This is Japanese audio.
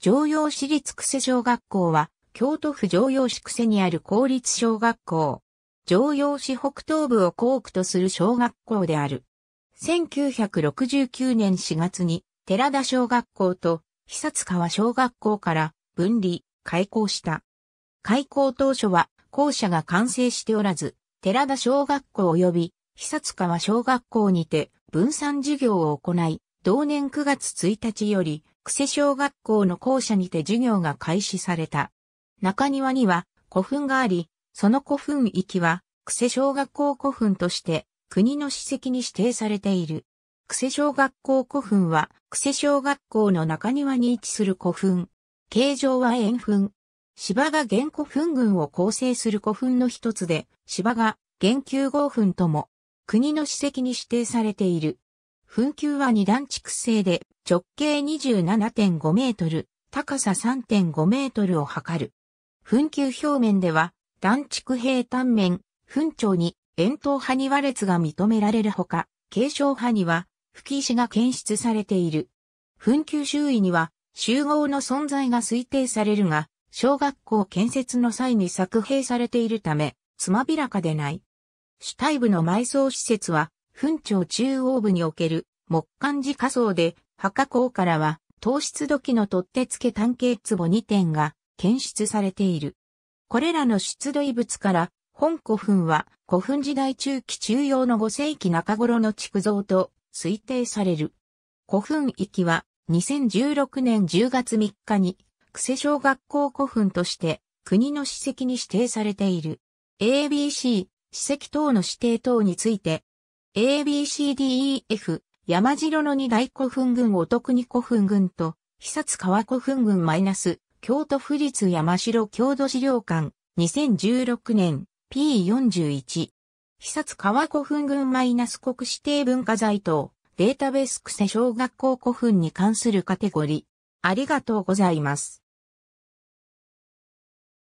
常用市立久世小学校は、京都府常用市癖世にある公立小学校。常用市北東部を校区とする小学校である。1969年4月に、寺田小学校と、久津川小学校から分離、開校した。開校当初は、校舎が完成しておらず、寺田小学校及び、久津川小学校にて分散授業を行い、同年9月1日より、久世小学校の校舎にて授業が開始された。中庭には古墳があり、その古墳域は、久世小学校古墳として、国の史跡に指定されている。久世小学校古墳は、久世小学校の中庭に位置する古墳。形状は円墳。芝が原古墳群を構成する古墳の一つで、芝が原旧合墳とも、国の史跡に指定されている。墳丘は二段築成で直径27.5メートル、高さ3.5メートルを測る。墳丘表面では、段築平単面、墳頂に円筒派に和列が認められるほか、継承派には、吹石が検出されている。墳丘周囲には、集合の存在が推定されるが、小学校建設の際に作兵されているため、つまびらかでない。主体部の埋葬施設は、墳町中央部における木管寺仮想で、墓口からは、糖質土器の取っ手付け単形壺2点が検出されている。これらの出土遺物から、本古墳は古墳時代中期中央の5世紀中頃の築造と推定される。古墳域は2016年10月3日に、久世小学校古墳として国の史跡に指定されている。ABC、史跡等の指定等について ABCDEF 山城の二大古墳群お得に古墳群と、久津川古墳群マイナス、京都府立山城郷土資料館、2016年 P41。久津川古墳群マイナス国指定文化財等、データベース癖小学校古墳に関するカテゴリー。ありがとうございます。